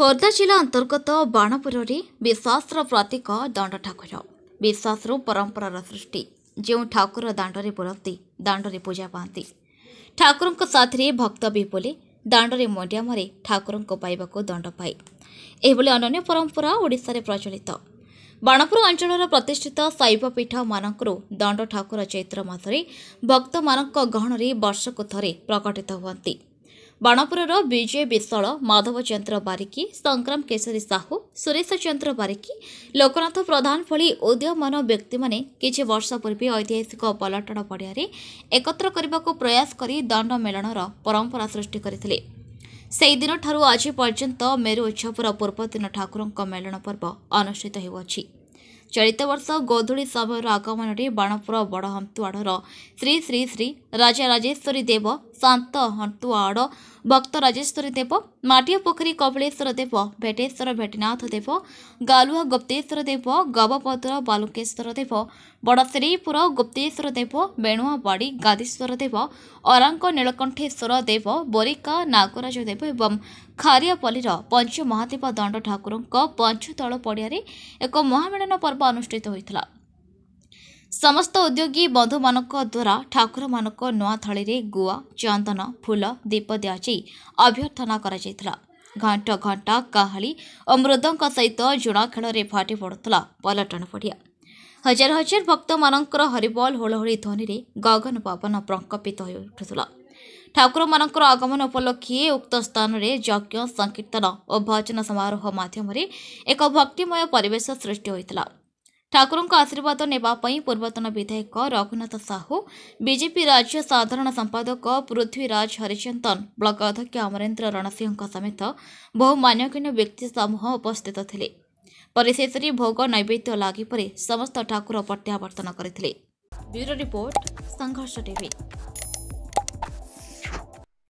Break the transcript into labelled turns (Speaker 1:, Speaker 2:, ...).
Speaker 1: ଖୋର୍ଦ୍ଧା ଜିଲ୍ଲା ଅନ୍ତର୍ଗତ ବାଣପୁରରେ ବିଶ୍ୱାସର ପ୍ରତୀକ ଦଣ୍ଡ ଠାକୁର ବିଶ୍ୱାସରୁ ପରମ୍ପରାର ସୃଷ୍ଟି ଯେଉଁ ଠାକୁର ଦାଣ୍ଡରେ ବୁଲନ୍ତି ଦାଣ୍ଡରେ ପୂଜା ପାଆନ୍ତି ଠାକୁରଙ୍କ ସାଥିରେ ଭକ୍ତ ବି ବୋଲି ଦାଣ୍ଡରେ ମଣ୍ଡିଆ ମଣ୍ଡିଆମରେ ଠାକୁରଙ୍କ ପାଇବାକୁ ଦଣ୍ଡ ପାଏ ଏହିଭଳି ଅନନ୍ୟ ପରମ୍ପରା ଓଡ଼ିଶାରେ ପ୍ରଚଳିତ ବାଣପୁର ଅଞ୍ଚଳର ପ୍ରତିଷ୍ଠିତ ଶୈବପୀଠମାନଙ୍କରୁ ଦଣ୍ଡ ଠାକୁର ଚୈତ୍ର ମାସରେ ଭକ୍ତମାନଙ୍କ ଗହଣରେ ବର୍ଷକୁ ଥରେ ପ୍ରକଟିତ ହୁଅନ୍ତି ବାଣପୁରର ବିଜୟ ବିଶାଳ ମାଧବ ଚନ୍ଦ୍ର ବାରିକି ସଂଗ୍ରାମ କେଶରୀ ସାହୁ ସୁରେଶ ଚନ୍ଦ୍ର ବାରିକି ଲୋକନାଥ ପ୍ରଧାନ ଭଳି ଉଦୀୟମାନ ବ୍ୟକ୍ତିମାନେ କିଛି ବର୍ଷ ପୂର୍ବେ ଐତିହାସିକ ପଲଟଣ ପଡ଼ିଆରେ ଏକତ୍ର କରିବାକୁ ପ୍ରୟାସ କରି ଦଣ୍ଡ ମେଳନର ପରମ୍ପରା ସୃଷ୍ଟି କରିଥିଲେ ସେହିଦିନଠାରୁ ଆଜି ପର୍ଯ୍ୟନ୍ତ ମେରୁ ଉତ୍ସବର ପୂର୍ବଦିନ ଠାକୁରଙ୍କ ମେଳଣ ପର୍ବ ଅନୁଷ୍ଠିତ ହେଉଅଛି ଚଳିତ ବର୍ଷ ଗୋଧୂଳି ସମୟର ଆଗମନରେ ବାଣପୁର ବଡ଼ହନ୍ତୁଆଡ଼ର ଶ୍ରୀ ଶ୍ରୀ ଶ୍ରୀ ରାଜା ରାଜେଶ୍ୱରୀ ଦେବ ଶାନ୍ତ ହନ୍ତୁଆଡ଼ ଭକ୍ତ ରାଜେଶ୍ୱରୀ ଦେବ ମାଟିଅ ପୋଖରୀ କପିଳେଶ୍ୱର ଦେବ ଭେଟେଶ୍ୱର ଭେଟିନାଥ ଦେବ ଗାଲୁଆ ଗୁପ୍ତେଶ୍ୱର ଦେବ ଗବପଦ୍ର ବାଲୁକେଶ୍ୱର ଦେବ ବଡ଼ଶ୍ରୀପୁର ଗୁପ୍ତେଶ୍ୱର ଦେବ ବେଣୁଆବାଡ଼ି ଗାଦିଶ୍ୱର ଦେବ ଅରାଙ୍କ ନୀଳକଣ୍ଠେଶ୍ୱର ଦେବ ବୋରିକା ନାଗରାଜ ଦେବ ଏବଂ ଖାରିଆପଲ୍ଲୀର ପଞ୍ଚମହାଦେବ ଦଣ୍ଡ ଠାକୁରଙ୍କ ପଞ୍ଚତଳ ପଡ଼ିଆରେ ଏକ ମହାମିଳନ ପର୍ବ ଅନୁଷ୍ଠିତ ହୋଇଥିଲା ସମସ୍ତ ଉଦ୍ୟୋଗୀ ବନ୍ଧୁମାନଙ୍କ ଦ୍ୱାରା ଠାକୁରମାନଙ୍କ ନୂଆଥଳୀରେ ଗୁଆ ଚନ୍ଦନ ଫୁଲ ଦୀପ ଦିଆଯାଇ ଅଭ୍ୟର୍ଥନା କରାଯାଇଥିଲା ଘଣ୍ଟ ଘଣ୍ଟ କାହାଳି ଓ ମୃଦଙ୍କ ସହିତ ଜୁଣ ଖେଳରେ ଫାଟି ପଡ଼ୁଥିଲା ପଲଟନ ପଡ଼ିଆ ହଜାର ହଜାର ଭକ୍ତମାନଙ୍କର ହରିବଲ ହୋଳହୋଳି ଧ୍ୱନିରେ ଗଗନ ପବନ ପ୍ରଙ୍କପିତ ହୋଇ ଉଠୁଥିଲା ଠାକୁରମାନଙ୍କର ଆଗମନ ଉପଲକ୍ଷେ ଉକ୍ତ ସ୍ଥାନରେ ଯଜ୍ଞ ସଂକୀର୍ତ୍ତନ ଓ ଭଜନ ସମାରୋହ ମାଧ୍ୟମରେ ଏକ ଭକ୍ତିମୟ ପରିବେଶ ସୃଷ୍ଟି ହୋଇଥିଲା ଠାକୁରଙ୍କ ଆଶୀର୍ବାଦ ନେବା ପାଇଁ ପୂର୍ବତନ ବିଧାୟକ ରଘୁନାଥ ସାହୁ ବିଜେପି ରାଜ୍ୟ ସାଧାରଣ ସମ୍ପାଦକ ପୃଥ୍ୱୀରାଜ ହରିଚନ୍ଦନ ବ୍ଲକ ଅଧ୍ୟକ୍ଷ ଅମରେନ୍ଦ୍ର ରଣସିଂହଙ୍କ ସମେତ ବହୁ ମାନ୍ୟଗଣ୍ୟ ବ୍ୟକ୍ତି ସମୂହ ଉପସ୍ଥିତ ଥିଲେ ପରେ ଶେଷରେ ଭୋଗ ନୈବେଦ୍ୟ ଲାଗି ପରେ ସମସ୍ତ ଠାକୁର ପ୍ରତ୍ୟାବର୍ତ୍ତନ କରିଥିଲେ